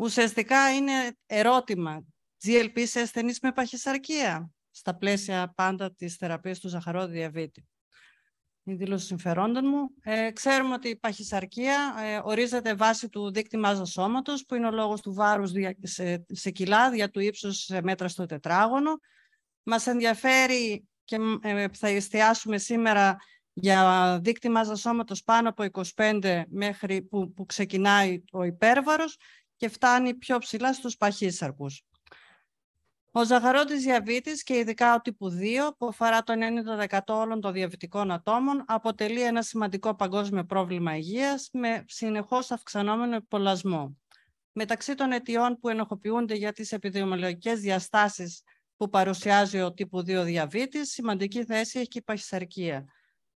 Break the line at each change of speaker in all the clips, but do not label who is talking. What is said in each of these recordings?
Ουσιαστικά είναι ερώτημα. GLP σε ασθενείς με παχυσαρκία, στα πλαίσια πάντα της θεραπείας του ζαχαρόδη διαβήτη. Η δήλωση συμφερόντων μου. Ε, ξέρουμε ότι η παχυσαρκία ε, ορίζεται βάσει του δείκτη μάζας σώματος, που είναι ο λόγος του βάρους σε, σε κιλά, δια του ύψους σε μέτρα στο τετράγωνο. Μας ενδιαφέρει και ε, θα εστιάσουμε σήμερα για δείκτη μάζας σώματος πάνω από 25 μέχρι που, που ξεκινάει ο υπέρβαρος και φτάνει πιο ψηλά στους παχύσαρκους. Ο ζαχαρότης διαβήτης και ειδικά ο τύπου 2, που αφορά το 90% όλων των διαβητικών ατόμων, αποτελεί ένα σημαντικό παγκόσμιο πρόβλημα υγείας με συνεχώς αυξανόμενο υπολασμό. Μεταξύ των αιτιών που ενοχοποιούνται για τις επιδημιολογικές διαστάσεις που παρουσιάζει ο τύπου 2 διαβήτης, σημαντική θέση έχει και η παχυσαρκία.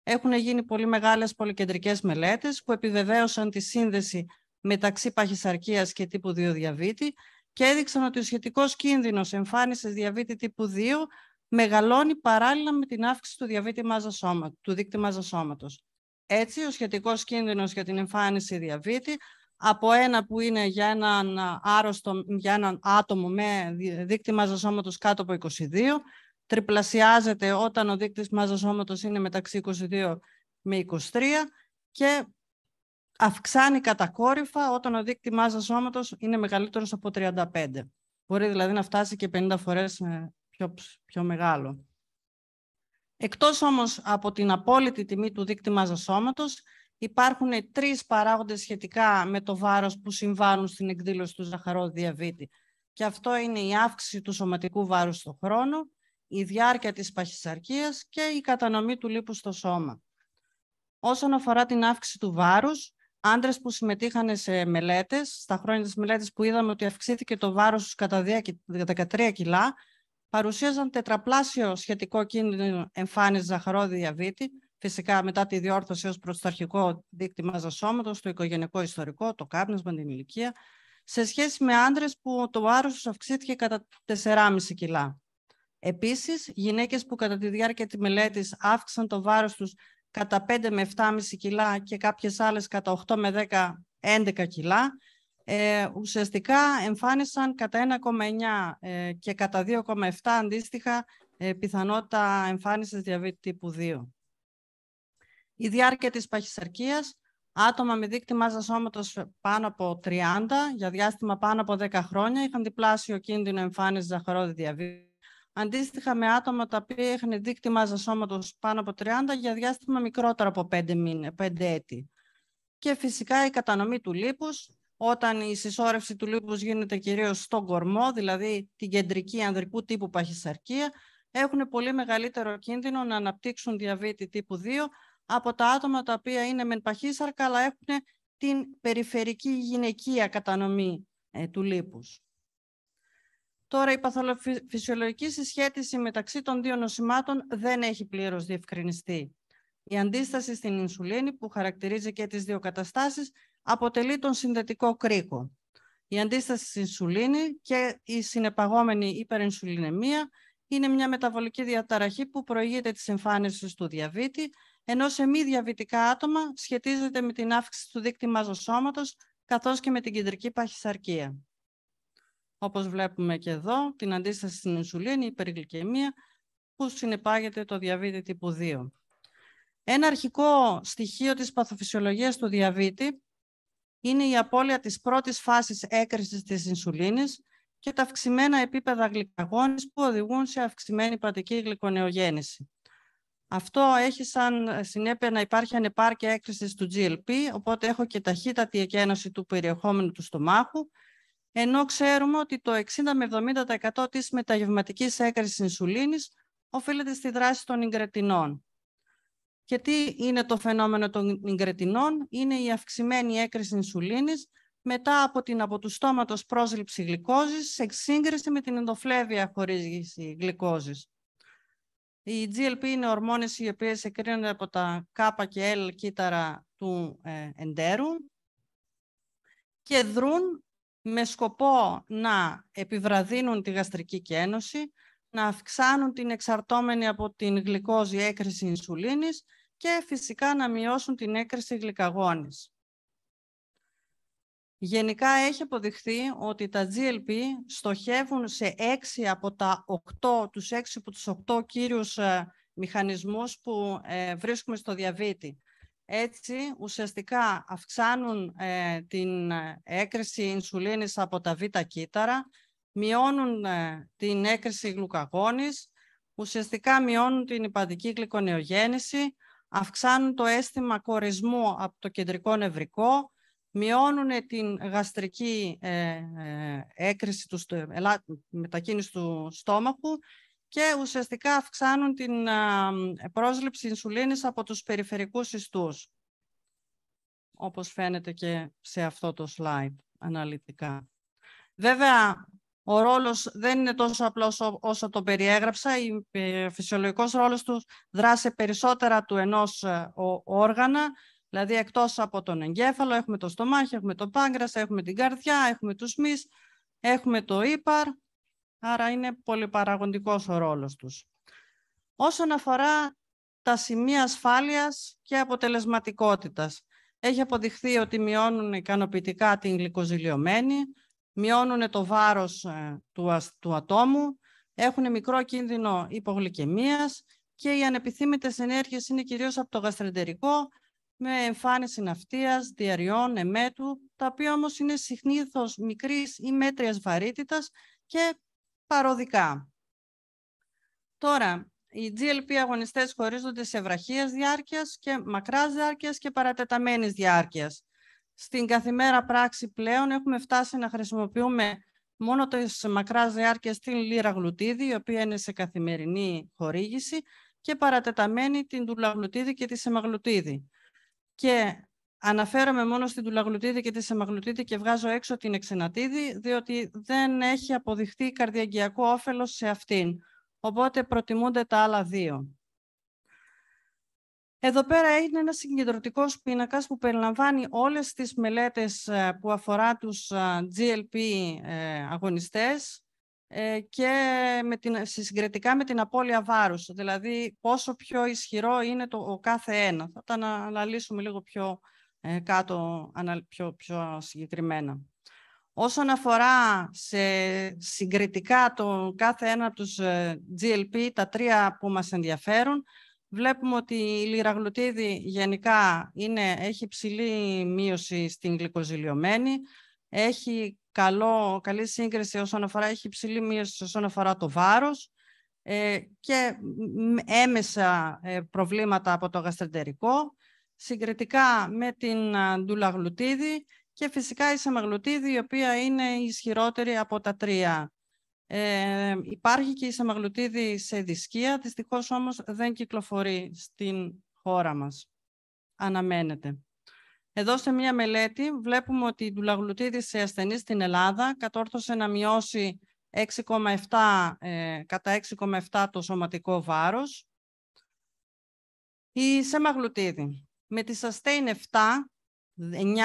Έχουν γίνει πολύ μεγάλες πολυκεντρικές μελέτες που επιβεβαίωσαν τη σύνδεση μεταξύ παχυσαρκίας και τύπου 2 διαβήτη και έδειξαν ότι ο σχετικός κίνδυνος εμφάνισης διαβήτη τύπου 2 μεγαλώνει παράλληλα με την αύξηση του διαβήτη μάζας σώμα, του δείκτη μάζας σώματος. Έτσι, ο σχετικός κίνδυνος για την εμφάνιση διαβήτη από ένα που είναι για έναν, άρρωστο, για άτομο με δείκτη μάζας σώματος κάτω από 22, τριπλασιάζεται όταν ο δείκτης μάζας σώματος είναι μεταξύ 22 με 23 και αυξάνει κατακόρυφα όταν ο δείκτη μάζα σώματος είναι μεγαλύτερος από 35. Μπορεί δηλαδή να φτάσει και 50 φορές ε, πιο, πιο μεγάλο. Εκτός όμως από την απόλυτη τιμή του δείκτη μάζα σώματος, υπάρχουν τρεις παράγοντες σχετικά με το βάρος που συμβάλλουν στην εκδήλωση του Διαβήτη. Και αυτό είναι η αύξηση του σωματικού βάρους στον χρόνο, η διάρκεια της παχυσαρκίας και η κατανομή του λίπους στο σώμα. Όσον αφορά την αύξηση του βάρους, άντρες που συμμετείχαν σε μελέτες, στα χρόνια της μελέτης που είδαμε ότι αυξήθηκε το βάρος τους κατά 13 κιλά, παρουσίαζαν τετραπλάσιο σχετικό κίνδυνο εμφάνιση ζαχαρόδιαβήτη, διαβήτη, φυσικά μετά τη διόρθωση ως προς το αρχικό δείκτη μάζας το οικογενειακό ιστορικό, το κάπνισμα, την ηλικία, σε σχέση με άντρες που το βάρος τους αυξήθηκε κατά 4,5 κιλά. Επίσης, γυναίκες που κατά τη διάρκεια της μελέτης αύξησαν το βάρος τους κατά 5 με 7,5 κιλά και κάποιες άλλες κατά 8 με 10, 11 κιλά, ε, ουσιαστικά εμφάνισαν κατά 1,9 ε, και κατά 2,7 αντίστοιχα ε, πιθανότητα εμφάνισης διαβήτη τύπου 2. Η διάρκεια της παχυσαρκίας, άτομα με δείκτη μάζας σώματος πάνω από 30 για διάστημα πάνω από 10 χρόνια είχαν διπλάσιο κίνδυνο εμφάνισης ζαχαρόδη διαβήτης Αντίστοιχα με άτομα τα οποία είχαν δείκτη μάζα σώματος πάνω από 30 για διάστημα μικρότερο από 5, μήνε, 5 έτη. Και φυσικά η κατανομή του λίπους, όταν η συσσόρευση του λίπους γίνεται κυρίως στον κορμό, δηλαδή την κεντρική ανδρικού τύπου παχυσαρκία, έχουν πολύ μεγαλύτερο κίνδυνο να αναπτύξουν διαβήτη τύπου 2 από τα άτομα τα οποία είναι μεν παχύσαρκα, αλλά έχουν την περιφερική γυναικεία κατανομή ε, του λίπους. Τώρα, η παθολοφυσιολογική συσχέτιση μεταξύ των δύο νοσημάτων δεν έχει πλήρως διευκρινιστεί. Η αντίσταση στην ινσουλίνη, που χαρακτηρίζει και τις δύο καταστάσεις, αποτελεί τον συνδετικό κρίκο. Η αντίσταση στην ινσουλίνη και η συνεπαγόμενη υπερινσουλινεμία είναι μια μεταβολική διαταραχή που προηγείται της εμφάνισης του διαβήτη, ενώ σε μη διαβητικά άτομα σχετίζεται με την αύξηση του δείκτη σώματο καθώς και με την κεντρική παχυσαρκία. Όπως βλέπουμε και εδώ, την αντίσταση στην ινσουλίνη, η υπερηγλυκαιμία, που συνεπάγεται το διαβήτη τύπου 2. Ένα αρχικό στοιχείο της παθοφυσιολογίας του διαβήτη είναι η απώλεια της πρώτης φάσης έκρησης της ινσουλίνης και τα αυξημένα επίπεδα γλυκαγόνης που οδηγούν σε αυξημένη πατική γλυκονεογέννηση. Αυτό έχει σαν συνέπεια να υπάρχει ανεπάρκεια έκρησης του GLP, οπότε έχω και ταχύτατη εκένωση του περιεχόμενου του στομάχου ενώ ξέρουμε ότι το 60 με 70% της μεταγευματικής έκρησης ινσουλίνης οφείλεται στη δράση των ιγκρετινών. Και τι είναι το φαινόμενο των ιγκρετινών, είναι η αυξημένη έκρηση ινσουλίνης μετά από την από του στόματος πρόσληψη γλυκόζης σε σύγκριση με την ενδοφλέβεια χορήγηση γλυκόζης. Οι GLP είναι ορμόνες οι οποίες εκρίνονται από τα K και L κύτταρα του ε, εντέρου και δρούν με σκοπό να επιβραδύνουν τη γαστρική κένωση, να αυξάνουν την εξαρτώμενη από την γλυκόζη έκρηση ινσουλίνης και φυσικά να μειώσουν την έκρηση γλυκαγόνης. Γενικά έχει αποδειχθεί ότι τα GLP στοχεύουν σε 6 από τα 8, τους 6 από τους 8 κύριους ε, μηχανισμούς που ε, βρίσκουμε στο διαβήτη. Έτσι, ουσιαστικά αυξάνουν ε, την ε, έκρηση ινσουλίνης από τα β' κύτταρα, μειώνουν ε, την έκρηση γλουκαγόνης, ουσιαστικά μειώνουν την υπαδική γλυκονεογέννηση, αυξάνουν το αίσθημα κορισμού από το κεντρικό νευρικό, μειώνουν την γαστρική έκρηση του, μετακίνηση του στόμαχου και ουσιαστικά αυξάνουν την πρόσληψη ινσουλίνης από τους περιφερικούς ιστούς, όπως φαίνεται και σε αυτό το slide αναλυτικά. Βέβαια, ο ρόλος δεν είναι τόσο απλός όσο το περιέγραψα. Ο ε, φυσιολογικός ρόλος τους δράσε περισσότερα του ενός ε, όργανα, δηλαδή εκτός από τον εγκέφαλο έχουμε το στομάχι, έχουμε το πάγκρας, έχουμε την καρδιά, έχουμε τους μυς, έχουμε το ύπαρ, Άρα είναι πολυπαραγοντικός ο ρόλος τους. Όσον αφορά τα σημεία ασφάλειας και αποτελεσματικότητας, έχει αποδειχθεί ότι μειώνουν ικανοποιητικά την γλυκοζηλιωμένη, μειώνουν το βάρος ε, του, ατόμου, έχουν μικρό κίνδυνο υπογλυκαιμίας και οι ανεπιθύμητες ενέργειες είναι κυρίως από το γαστρεντερικό, με εμφάνιση ναυτίας, διαριών, εμέτου, τα οποία όμως είναι συχνήθως μικρής ή μέτριας βαρύτητας και παροδικά. Τώρα, οι GLP αγωνιστές χωρίζονται σε βραχίες διάρκειας και μακράς διάρκειας και παρατεταμένης διάρκειας. Στην καθημέρα πράξη πλέον έχουμε φτάσει να χρησιμοποιούμε μόνο τις μακράς διάρκεια την λίρα γλουτίδη, η οποία είναι σε καθημερινή χορήγηση, και παρατεταμένη την τουλαγλουτίδη και τη σεμαγλουτίδη. Και Αναφέρομαι μόνο στην τουλαγλουτίδη και τη σεμαγλουτίδη και βγάζω έξω την εξενατίδη, διότι δεν έχει αποδειχθεί καρδιαγκιακό όφελος σε αυτήν. Οπότε προτιμούνται τα άλλα δύο. Εδώ πέρα είναι ένας συγκεντρωτικός πίνακας που περιλαμβάνει όλες τις μελέτες ε, που αφορά τους ε, GLP ε, αγωνιστές και με την, συγκριτικά με την απώλεια βάρους, δηλαδή πόσο πιο ισχυρό είναι το ο κάθε ένα. Θα τα αναλύσουμε λίγο πιο ε, κάτω πιο, πιο συγκεκριμένα. Όσον αφορά σε συγκριτικά το κάθε ένα από τους ε, GLP, τα τρία που μας ενδιαφέρουν, βλέπουμε ότι η λιραγλουτίδη γενικά είναι, έχει ψηλή μείωση στην γλυκοζηλιωμένη, έχει καλό, καλή σύγκριση όσον αφορά, έχει ψηλή μείωση όσον αφορά το βάρος ε, και έμεσα προβλήματα από το γαστρεντερικό συγκριτικά με την ντουλαγλουτίδη και φυσικά η σαμαγλουτίδη η οποία είναι ισχυρότερη από τα τρία. Ε, υπάρχει και η σαμαγλουτίδη σε δισκία, δυστυχώς όμως δεν κυκλοφορεί στην χώρα μας. Αναμένεται. Εδώ σε μία μελέτη βλέπουμε ότι η ντουλαγλουτίδη σε ασθενή στην Ελλάδα κατόρθωσε να μειώσει 6,7, ε, κατά 6,7 το σωματικό βάρος. Η σεμαγλουτίδη με τη Sustain 7, 9,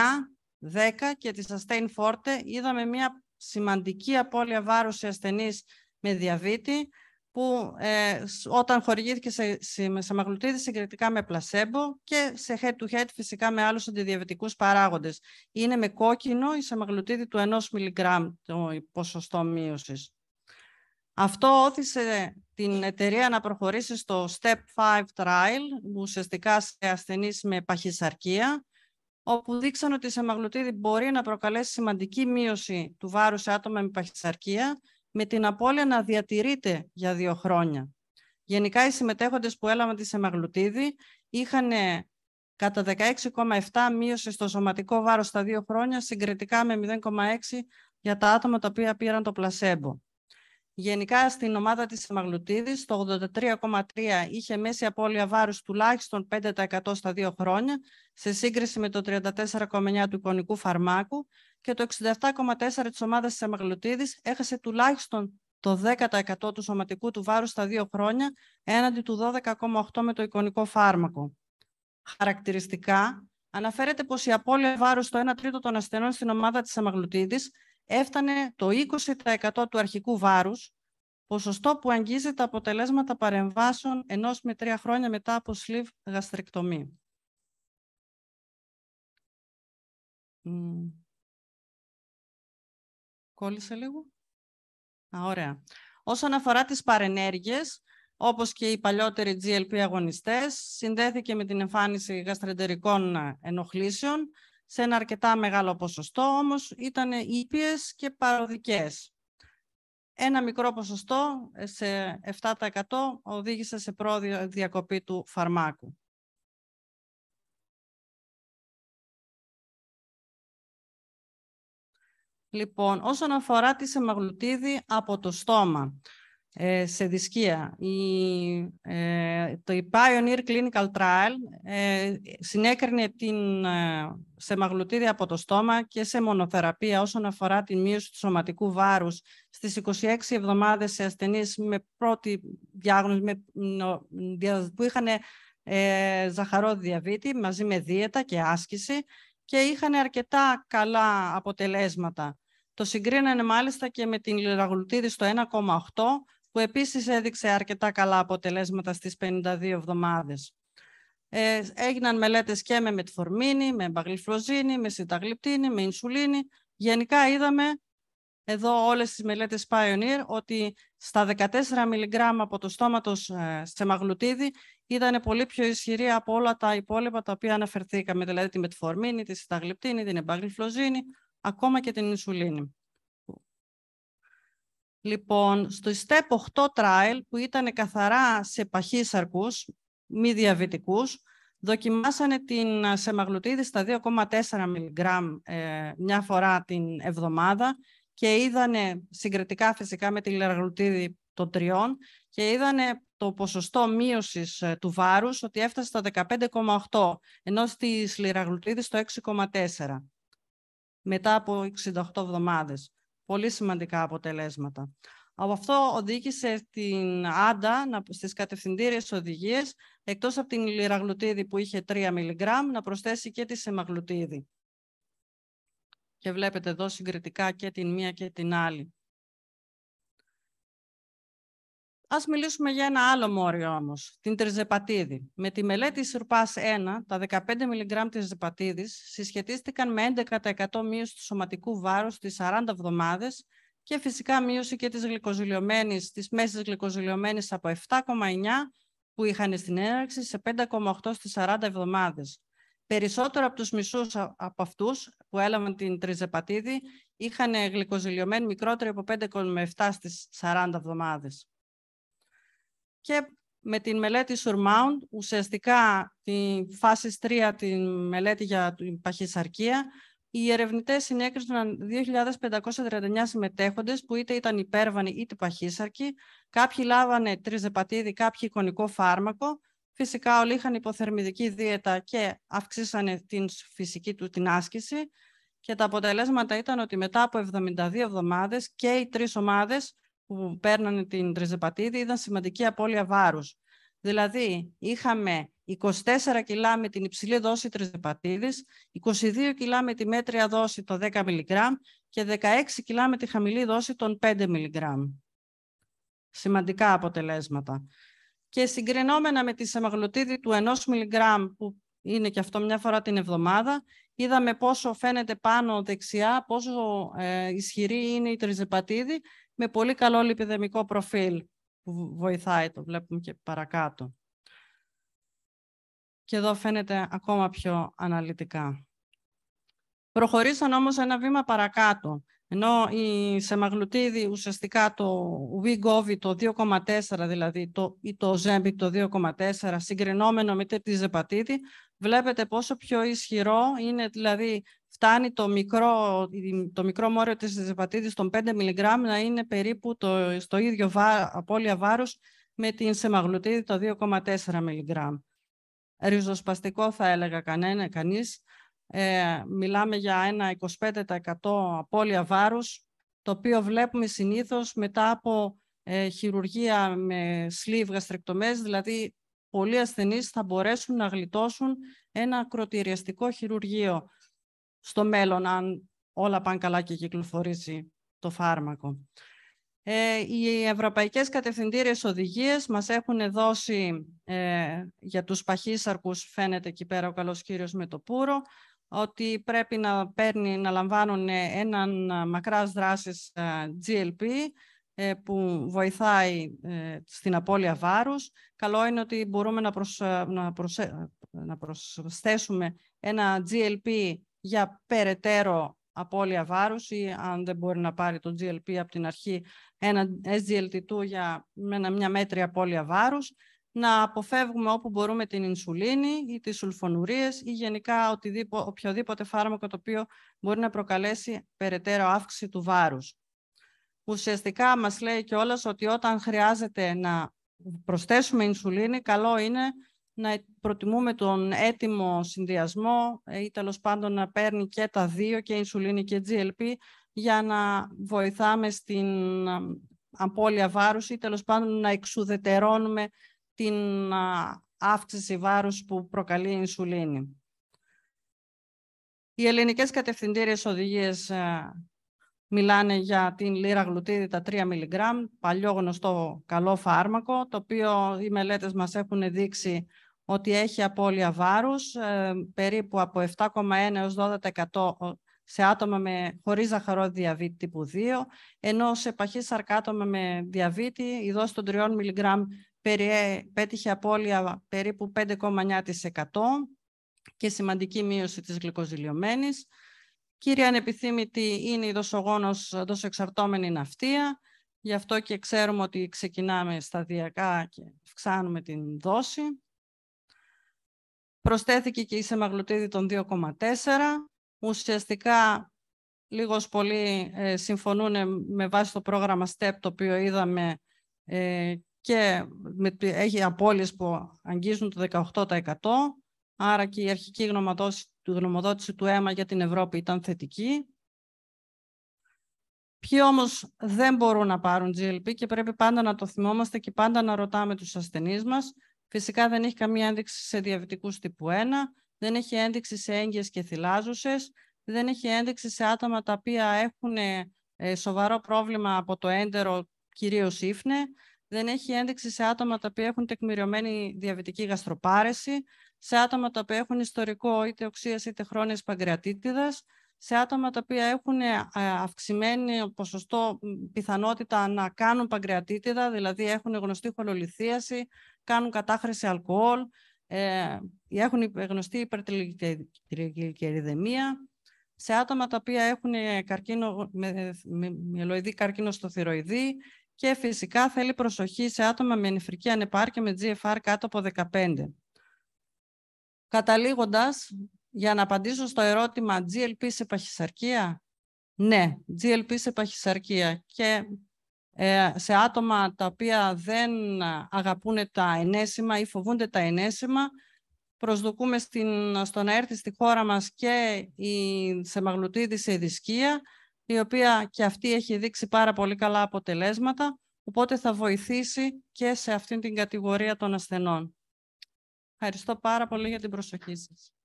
10 και τη Sustain Forte είδαμε μια σημαντική απώλεια βάρους σε ασθενείς με διαβήτη που ε, όταν χορηγήθηκε σε, σε, μαγλουτίδη συγκριτικά με πλασέμπο και σε head-to-head -head, to head φυσικα με άλλους αντιδιαβητικούς παράγοντες. Είναι με κόκκινο η σαμαγλουτίδη του 1 μιλιγκράμμ το ποσοστό μείωσης. Αυτό όθησε την εταιρεία να προχωρήσει στο Step 5 Trial, ουσιαστικά σε ασθενείς με παχυσαρκία, όπου δείξαν ότι η σεμαγλουτίδη μπορεί να προκαλέσει σημαντική μείωση του βάρους σε άτομα με παχυσαρκία, με την απώλεια να διατηρείται για δύο χρόνια. Γενικά, οι συμμετέχοντες που έλαβαν τη σεμαγλουτίδη είχαν ε, κατά 16,7 μείωση στο σωματικό βάρος στα δύο χρόνια, συγκριτικά με 0,6 για τα άτομα τα οποία πήραν το πλασέμπο. Γενικά στην ομάδα της Μαγλουτίδης το 83,3 είχε μέση απώλεια βάρους τουλάχιστον 5% στα δύο χρόνια σε σύγκριση με το 34,9 του εικονικού φαρμάκου και το 67,4 της ομάδας της Αμαγλουτίδης έχασε τουλάχιστον το 10% του σωματικού του βάρους στα δύο χρόνια έναντι του 12,8 με το εικονικό φάρμακο. Χαρακτηριστικά, αναφέρεται πως η απώλεια βάρους στο 1 τρίτο των ασθενών στην ομάδα της Αμαγλουτίδης έφτανε το 20% του αρχικού βάρους, ποσοστό που αγγίζει τα αποτελέσματα παρεμβάσεων ενός με τρία χρόνια μετά από σλίβ γαστρεκτομή. Κόλλησε λίγο. Α, ωραία. Όσον αφορά τις παρενέργειες, όπως και οι παλιότεροι GLP αγωνιστές, συνδέθηκε με την εμφάνιση γαστρεντερικών ενοχλήσεων, σε ένα αρκετά μεγάλο ποσοστό, όμως ήταν ήπιες και παροδικές. Ένα μικρό ποσοστό, ε, σε 7% οδήγησε σε πρόοδη διακοπή του φαρμάκου. Λοιπόν, όσον αφορά τη σεμαγλουτίδη από το στόμα. Ε, σε δυσκία. Η, ε, το Pioneer Clinical Trial ε, συνέκρινε την μαγλουτίδια από το στόμα και σε μονοθεραπεία όσον αφορά τη μείωση του σωματικού βάρους στις 26 εβδομάδες σε ασθενείς με πρώτη διάγνωση που είχαν ε, διαβήτη μαζί με δίαιτα και άσκηση και είχαν αρκετά καλά αποτελέσματα. Το συγκρίνανε μάλιστα και με την λιραγλουτίδη στο 1,8 που επίσης έδειξε αρκετά καλά αποτελέσματα στις 52 εβδομάδες. Ε, έγιναν μελέτες και με μετφορμίνη, με μπαγλυφλοζίνη, με συνταγλυπτίνη, με ινσουλίνη. Γενικά είδαμε εδώ όλες τις μελέτες Pioneer ότι στα 14 μιλιγκράμμα από το στόματος ε, σε μαγλουτίδι ήταν πολύ πιο ισχυρή από όλα τα υπόλοιπα τα οποία αναφερθήκαμε, δηλαδή τη μετφορμίνη, τη συνταγλυπτίνη, την εμπαγλιφλοζίνη, ακόμα και την ινσουλίνη. Λοιπόν, στο STEP 8 trial που ήταν καθαρά σε παχύσαρκους, μη διαβητικούς, δοκιμάσανε την ε, σεμαγλουτίδη στα 2,4 mg ε, μια φορά την εβδομάδα και είδανε συγκριτικά φυσικά με τη λεραγλουτίδη των τριών και είδανε το ποσοστό μείωσης ε, του βάρους ότι έφτασε στα 15,8 ενώ στη λιραγλουτίδη στο 6,4 μετά από 68 εβδομάδες πολύ σημαντικά αποτελέσματα. Από αυτό οδήγησε την Άντα στις κατευθυντήριες οδηγίες, εκτός από την λιραγλουτίδη που είχε 3 μιλιγκράμμ, να προσθέσει και τη σεμαγλουτίδη. Και βλέπετε εδώ συγκριτικά και την μία και την άλλη. Ας μιλήσουμε για ένα άλλο μόριο όμως, την τριζεπατίδη. Με τη μελέτη ΣΥΡΠΑΣ 1, τα 15 mg τριζεπατίδης συσχετίστηκαν με 11% μείωση του σωματικού βάρους στις 40 εβδομάδες και φυσικά μείωση και της, γλυκοζηλιωμένης, της μέσης γλυκοζηλιωμένης από 7,9 που είχαν στην έναρξη σε 5,8 στις 40 εβδομάδες. Περισσότερο από τους μισούς από αυτούς που έλαβαν την τριζεπατίδη είχαν γλυκοζηλιωμένη μικρότερη από 5,7 στις 40 εβδομάδες και με την μελέτη Surmount, ουσιαστικά τη φάση 3, τη μελέτη για την παχυσαρκία, οι ερευνητές συνέκρισαν 2.539 συμμετέχοντες που είτε ήταν υπέρβανοι είτε παχύσαρκοι. Κάποιοι λάβανε τριζεπατίδι, κάποιοι εικονικό φάρμακο. Φυσικά όλοι είχαν υποθερμιδική δίαιτα και αυξήσανε την φυσική του την άσκηση. Και τα αποτελέσματα ήταν ότι μετά από 72 εβδομάδες και οι τρεις ομάδες που παίρνανε την τριζεπατίδη ήταν σημαντική απώλεια βάρους. Δηλαδή, είχαμε 24 κιλά με την υψηλή δόση τριζεπατίδης, 22 κιλά με τη μέτρια δόση των 10 μιλιγκράμμ και 16 κιλά με τη χαμηλή δόση των 5 μιλιγκράμμ. Σημαντικά αποτελέσματα. Και συγκρινόμενα με τη σεμαγλωτίδη του 1 μιλιγκράμμ, που είναι και αυτό μια φορά την εβδομάδα, είδαμε πόσο φαίνεται πάνω δεξιά, πόσο ε, ισχυρή είναι η τριζεπατίδη με πολύ καλό λιπιδεμικό προφίλ που βοηθάει, το βλέπουμε και παρακάτω. Και εδώ φαίνεται ακόμα πιο αναλυτικά. Προχωρήσαν όμως ένα βήμα παρακάτω. Ενώ η σεμαγλουτίδη ουσιαστικά το Wigovi το 2,4 δηλαδή το, ή το ζέμπι, το 2,4 συγκρινόμενο με τη ζεπατίδη βλέπετε πόσο πιο ισχυρό είναι δηλαδή φτάνει το μικρό, το μικρό μόριο της ζεβατίδης των 5 mg να είναι περίπου το, στο ίδιο βά, απώλεια βάρους με την σεμαγλουτίδη το 2,4 mg. Ριζοσπαστικό θα έλεγα κανένα, κανείς. Ε, μιλάμε για ένα 25% απώλεια βάρους, το οποίο βλέπουμε συνήθως μετά από ε, χειρουργία με σλίβγα, γαστρεκτομές, δηλαδή πολλοί ασθενείς θα μπορέσουν να γλιτώσουν ένα ακροτηριαστικό χειρουργείο στο μέλλον, αν όλα πάνε καλά και κυκλοφορήσει το φάρμακο. Ε, οι ευρωπαϊκές κατευθυντήριες οδηγίες μας έχουν δώσει ε, για τους παχύσαρκους, φαίνεται εκεί πέρα ο καλός κύριος με το πουρο, ότι πρέπει να, παίρνει, να λαμβάνουν ε, έναν ε, μακράς δράσης GLP που βοηθάει στην απώλεια βάρους. Καλό είναι ότι μπορούμε να, να, να προσθέσουμε ένα GLP για περαιτέρω απώλεια βάρους ή αν δεν μπορεί να πάρει το GLP από την αρχή ένα SGLT2 για μια μέτρια απώλεια βάρους, να αποφεύγουμε όπου μπορούμε την ινσουλίνη ή τις σουλφονουρίες ή γενικά οποιοδήποτε φάρμακο το οποίο μπορεί να προκαλέσει περαιτέρω αύξηση του βάρους. Ουσιαστικά μας λέει κιόλας ότι όταν χρειάζεται να προσθέσουμε ινσουλίνη, καλό είναι να προτιμούμε τον έτοιμο συνδυασμό ε, ή τέλος πάντων να παίρνει και τα δύο και ινσουλίνη και GLP για να βοηθάμε στην ε, απώλεια βάρους ή τέλος πάντων να εξουδετερώνουμε την ε, αύξηση βάρους που προκαλεί η ινσουλίνη. Οι ελληνικές κατευθυντήριες οδηγίες μιλάνε για την λίρα τα 3 mg, παλιό γνωστό καλό φάρμακο, το οποίο οι μελέτες μας έχουν δείξει ότι έχει απώλεια βάρους ε, περίπου από 7,1 έως 12% σε άτομα με, χωρίς ζαχαρό διαβήτη τύπου 2, ενώ σε παχύ σαρκάτομα με διαβήτη η δόση των 3 mg ε, πέτυχε απώλεια περίπου 5,9% και σημαντική μείωση της γλυκοζηλιωμένης. Κύρια ανεπιθύμητη είναι η δοσογόνος δοσοεξαρτώμενη ναυτία, γι' αυτό και ξέρουμε ότι ξεκινάμε σταδιακά και αυξάνουμε την δόση. Προσθέθηκε και η Σεμαγλουτίδη των 2,4. Ουσιαστικά λίγος πολύ ε, συμφωνούν με βάση το πρόγραμμα STEP το οποίο είδαμε ε, και με, έχει απώλειες που αγγίζουν το 18%. Άρα και η αρχική γνωμοδότηση, γνωμοδότηση του αίμα για την Ευρώπη ήταν θετική. Ποιοι όμως δεν μπορούν να πάρουν GLP και πρέπει πάντα να το θυμόμαστε και πάντα να ρωτάμε τους ασθενείς μας Φυσικά δεν έχει καμία ένδειξη σε διαβητικούς τύπου 1, δεν έχει ένδειξη σε έγκυες και θυλάζουσες, δεν έχει ένδειξη σε άτομα τα οποία έχουν ε, σοβαρό πρόβλημα από το έντερο, κυρίως ύφνε, δεν έχει ένδειξη σε άτομα τα οποία έχουν τεκμηριωμένη διαβητική γαστροπάρεση, σε άτομα τα οποία έχουν ιστορικό είτε οξίας είτε χρόνιας σε άτομα τα οποία έχουν ε, αυξημένη ποσοστό πιθανότητα να κάνουν παγκρεατίτιδα, δηλαδή έχουν γνωστή χολολιθίαση, κάνουν κατάχρηση αλκοόλ, ε, έχουν γνωστή ερυδεμία. σε άτομα τα οποία έχουν ε, καρκίνο, μυελοειδή καρκίνο στο θηροειδή και φυσικά θέλει προσοχή σε άτομα με νεφρική ανεπάρκεια με GFR κάτω από 15. Καταλήγοντας, για να απαντήσω στο ερώτημα GLP σε παχυσαρκία. Ναι, GLP σε παχυσαρκία και ε, σε άτομα τα οποία δεν αγαπούν τα ενέσιμα ή φοβούνται τα ενέσιμα, προσδοκούμε στην, στο να έρθει στη χώρα μας και η σε ειδισκία, η οποία και αυτή έχει δείξει πάρα πολύ καλά αποτελέσματα, οπότε θα βοηθήσει και σε αυτήν την κατηγορία των ασθενών. Ευχαριστώ πάρα πολύ για την προσοχή σας.